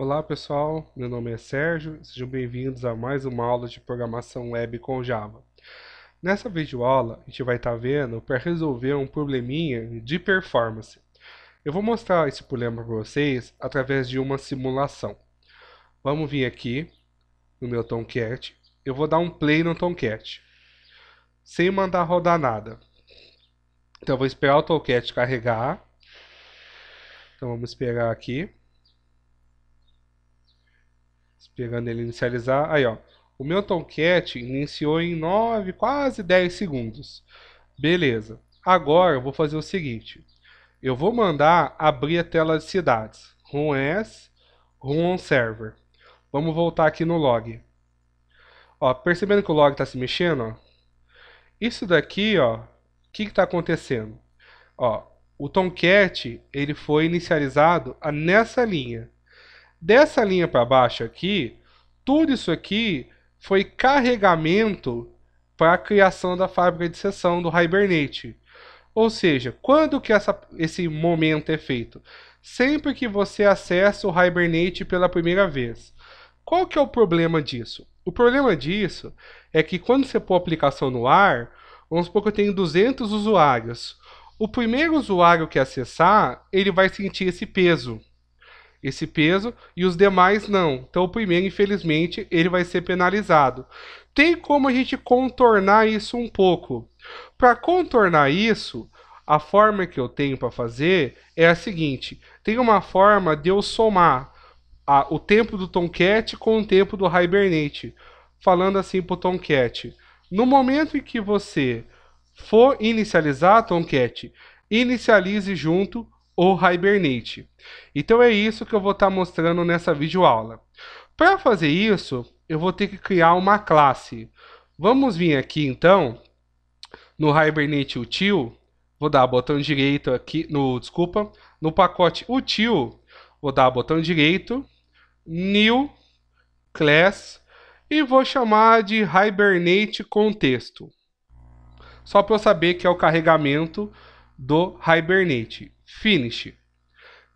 Olá pessoal, meu nome é Sérgio, sejam bem-vindos a mais uma aula de programação web com Java. Nessa videoaula, a gente vai estar tá vendo para resolver um probleminha de performance. Eu vou mostrar esse problema para vocês através de uma simulação. Vamos vir aqui no meu Tomcat, eu vou dar um play no Tomcat, sem mandar rodar nada. Então eu vou esperar o Tomcat carregar. Então vamos esperar aqui pegando ele inicializar. Aí, ó. O meu Tomcat iniciou em 9, quase 10 segundos. Beleza. Agora eu vou fazer o seguinte. Eu vou mandar abrir a tela de cidades. Run as, run on server. Vamos voltar aqui no log. Ó, percebendo que o log está se mexendo, ó. Isso daqui, ó, o que está acontecendo? Ó, o Tomcat ele foi inicializado nessa linha. Dessa linha para baixo aqui, tudo isso aqui foi carregamento para a criação da fábrica de sessão do Hibernate. Ou seja, quando que essa, esse momento é feito? Sempre que você acessa o Hibernate pela primeira vez. Qual que é o problema disso? O problema disso é que quando você pôr a aplicação no ar, vamos supor que eu tenho 200 usuários. O primeiro usuário que acessar, ele vai sentir esse peso esse peso e os demais não. Então, o primeiro, infelizmente, ele vai ser penalizado. Tem como a gente contornar isso um pouco. Para contornar isso, a forma que eu tenho para fazer é a seguinte: tem uma forma de eu somar a, o tempo do Tomcat com o tempo do Hibernate. Falando assim para o Tomcat: no momento em que você for inicializar a Tomcat, inicialize junto ou Hibernate. Então é isso que eu vou estar tá mostrando nessa videoaula. Para fazer isso, eu vou ter que criar uma classe. Vamos vir aqui então no Hibernate Util, vou dar botão direito aqui, no, desculpa, no pacote Util, vou dar botão direito, New Class e vou chamar de Hibernate Contexto. Só para eu saber que é o carregamento do Hibernate. Finish.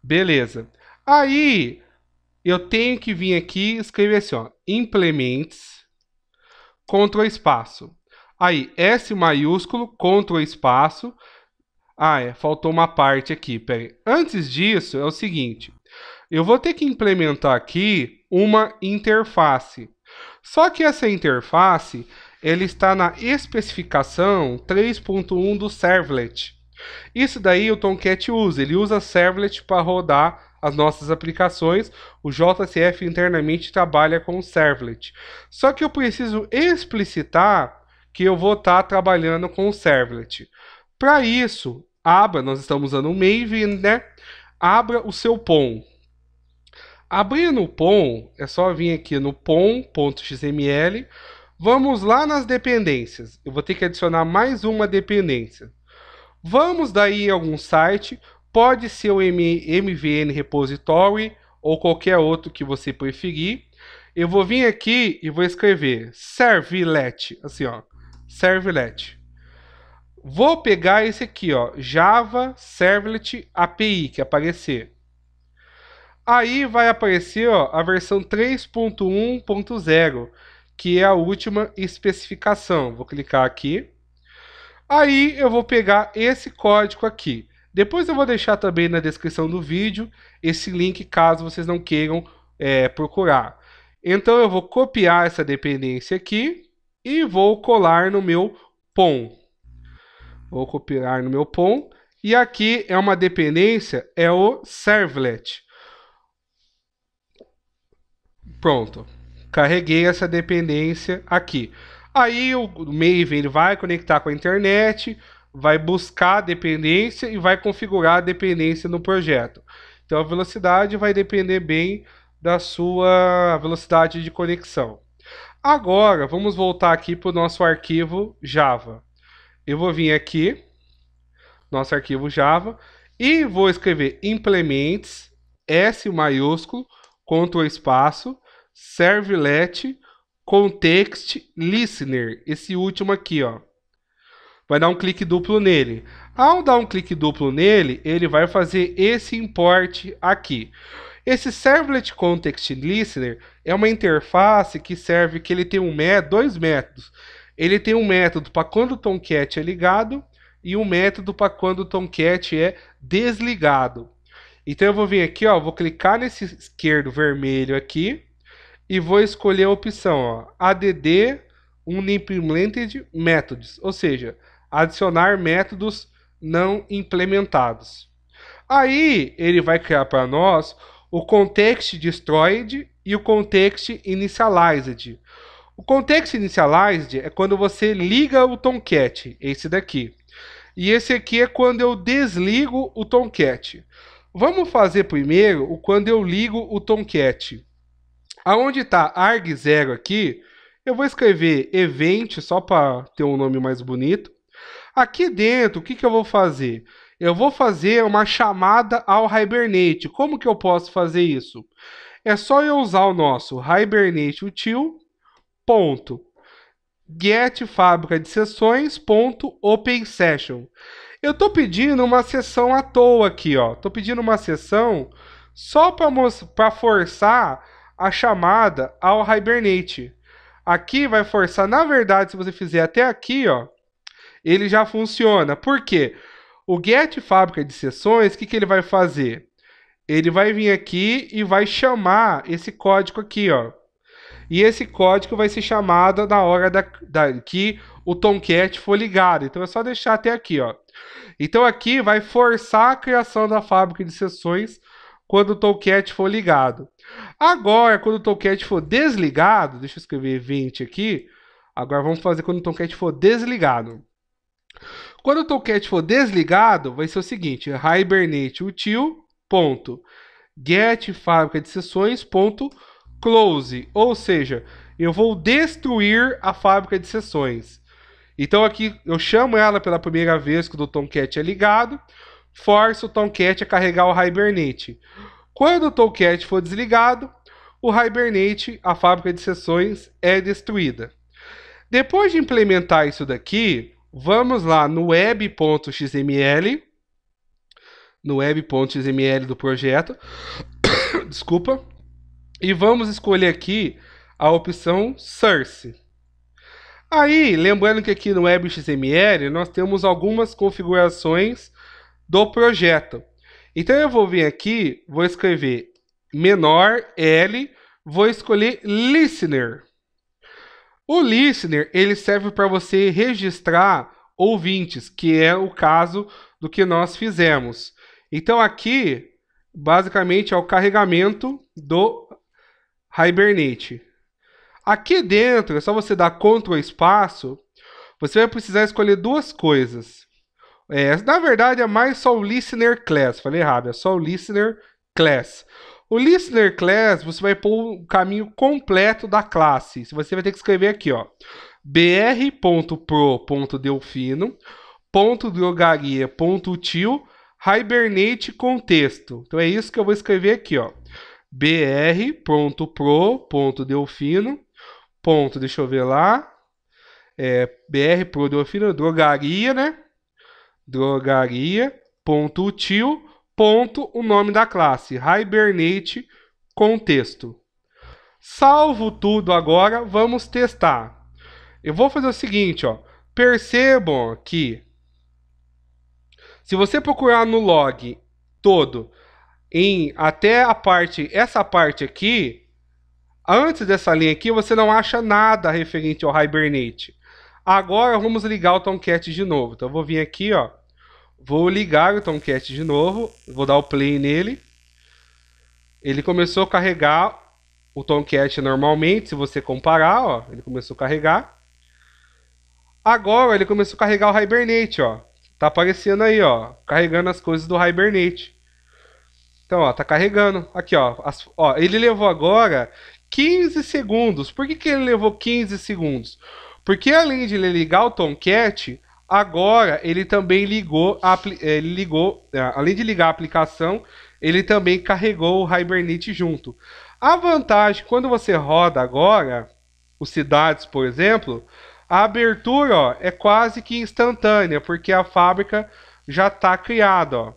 Beleza. Aí, eu tenho que vir aqui e escrever assim, ó, implements, contra espaço. Aí, S maiúsculo, contra espaço. Ah, é, faltou uma parte aqui, peraí. Antes disso, é o seguinte, eu vou ter que implementar aqui uma interface. Só que essa interface, ela está na especificação 3.1 do servlet. Isso daí o Tomcat usa, ele usa servlet para rodar as nossas aplicações. O JCF internamente trabalha com servlet. Só que eu preciso explicitar que eu vou estar tá trabalhando com servlet. Para isso, abra, nós estamos usando o Maven, né? Abra o seu POM. Abrindo o POM, é só vir aqui no pom.xml. Vamos lá nas dependências. Eu vou ter que adicionar mais uma dependência. Vamos daí a algum site, pode ser o MVN Repository ou qualquer outro que você preferir. Eu vou vir aqui e vou escrever servlet, assim ó, servlet. Vou pegar esse aqui, ó, Java Servlet API, que aparecer. Aí vai aparecer ó, a versão 3.1.0, que é a última especificação. Vou clicar aqui. Aí eu vou pegar esse código aqui. Depois eu vou deixar também na descrição do vídeo esse link caso vocês não queiram é, procurar. Então eu vou copiar essa dependência aqui e vou colar no meu POM. Vou copiar no meu POM. E aqui é uma dependência, é o servlet. Pronto. Carreguei essa dependência aqui. Aí o Maven ele vai conectar com a internet, vai buscar a dependência e vai configurar a dependência no projeto. Então a velocidade vai depender bem da sua velocidade de conexão. Agora vamos voltar aqui para o nosso arquivo Java. Eu vou vir aqui, nosso arquivo Java, e vou escrever implements, S maiúsculo, Ctrl espaço, servlet context listener, esse último aqui, ó. Vai dar um clique duplo nele. Ao dar um clique duplo nele, ele vai fazer esse import aqui. Esse Servlet Context Listener é uma interface que serve que ele tem um dois métodos. Ele tem um método para quando o Tomcat é ligado e um método para quando o Tomcat é desligado. Então eu vou vir aqui, ó, vou clicar nesse esquerdo vermelho aqui e vou escolher a opção ó, ADD Unimplemented Methods, ou seja, adicionar métodos não implementados. Aí ele vai criar para nós o context destroyed e o context initialized. O context initialized é quando você liga o Tomcat, esse daqui. E esse aqui é quando eu desligo o Tomcat. Vamos fazer primeiro o quando eu ligo o Tomcat. Aonde está arg0 aqui, eu vou escrever event só para ter um nome mais bonito. Aqui dentro, o que, que eu vou fazer? Eu vou fazer uma chamada ao Hibernate. Como que eu posso fazer isso? É só eu usar o nosso Hibernate util ponto get fábrica de sessões ponto open session. Eu estou pedindo uma sessão à toa aqui, ó. Estou pedindo uma sessão só para forçar a chamada ao Hibernate. Aqui vai forçar, na verdade, se você fizer até aqui, ó, ele já funciona. Por quê? O get fábrica de sessões, o que, que ele vai fazer? Ele vai vir aqui e vai chamar esse código aqui, ó. E esse código vai ser chamado na hora da, da, que o Tomcat for ligado. Então é só deixar até aqui, ó. Então aqui vai forçar a criação da fábrica de sessões quando o Tomcat for ligado. Agora, quando o Tomcat for desligado, deixa eu escrever 20 aqui. Agora vamos fazer quando o Tomcat for desligado. Quando o Tomcat for desligado, vai ser o seguinte: hibernate util ponto get fábrica de sessões ponto close, ou seja, eu vou destruir a fábrica de sessões. Então aqui eu chamo ela pela primeira vez que o Tomcat é ligado força o Tomcat a carregar o Hibernate. Quando o Tomcat for desligado, o Hibernate, a fábrica de sessões, é destruída. Depois de implementar isso daqui, vamos lá no web.xml, no web.xml do projeto, desculpa, e vamos escolher aqui a opção Source. Aí, lembrando que aqui no WebXML nós temos algumas configurações do projeto. Então eu vou vir aqui, vou escrever menor L, vou escolher listener. O listener, ele serve para você registrar ouvintes, que é o caso do que nós fizemos. Então aqui, basicamente, é o carregamento do Hibernate. Aqui dentro, é só você dar Ctrl espaço, você vai precisar escolher duas coisas. É, na verdade, é mais só o Listener Class. Falei errado, é só o Listener Class. O Listener Class, você vai pôr o caminho completo da classe. Você vai ter que escrever aqui, ó. br.pro.delfino.drogaria.util Hibernate contexto. Então é isso que eu vou escrever aqui, ó. br.pro.delfino. Ponto, deixa eu ver lá. É, br.pro.delfino, drogaria, né? drogaria, ponto o ponto o nome da classe, Hibernate, contexto. Salvo tudo agora, vamos testar. Eu vou fazer o seguinte, ó. Percebam que se você procurar no log todo em até a parte essa parte aqui, antes dessa linha aqui, você não acha nada referente ao Hibernate. Agora vamos ligar o Tomcat de novo. Então eu vou vir aqui, ó. Vou ligar o Tomcat de novo. Vou dar o play nele. Ele começou a carregar o Tomcat normalmente, se você comparar, ó. Ele começou a carregar. Agora ele começou a carregar o Hibernate, ó. Tá aparecendo aí, ó. Carregando as coisas do Hibernate. Então, ó, tá carregando. Aqui, ó. As, ó ele levou agora 15 segundos. Por que, que ele levou 15 segundos? Porque além de ele ligar o Tomcat, agora ele também ligou, eh, ele ligou, eh, além de ligar a aplicação, ele também carregou o Hibernate junto. A vantagem, quando você roda agora, os cidades, por exemplo, a abertura ó, é quase que instantânea, porque a fábrica já está criada. Ó.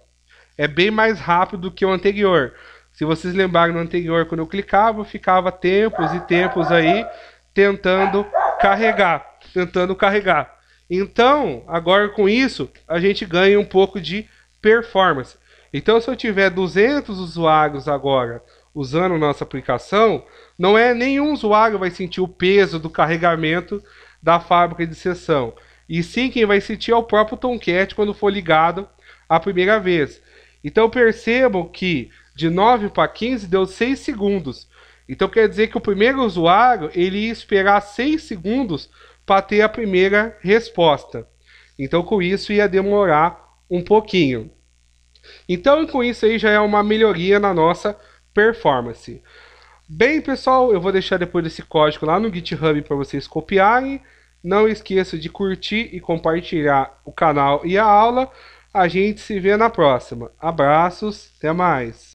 É bem mais rápido do que o anterior. Se vocês lembrarem no anterior, quando eu clicava, eu ficava tempos e tempos aí tentando carregar, tentando carregar. Então, agora com isso, a gente ganha um pouco de performance. Então, se eu tiver 200 usuários agora usando nossa aplicação, não é nenhum usuário vai sentir o peso do carregamento da fábrica de sessão. E sim quem vai sentir é o próprio Tomcat quando for ligado a primeira vez. Então percebam que de 9 para 15 deu 6 segundos. Então quer dizer que o primeiro usuário ele ia esperar 6 segundos para ter a primeira resposta. Então com isso ia demorar um pouquinho. Então com isso aí já é uma melhoria na nossa performance. Bem pessoal, eu vou deixar depois esse código lá no GitHub para vocês copiarem. Não esqueça de curtir e compartilhar o canal e a aula. A gente se vê na próxima. Abraços, até mais.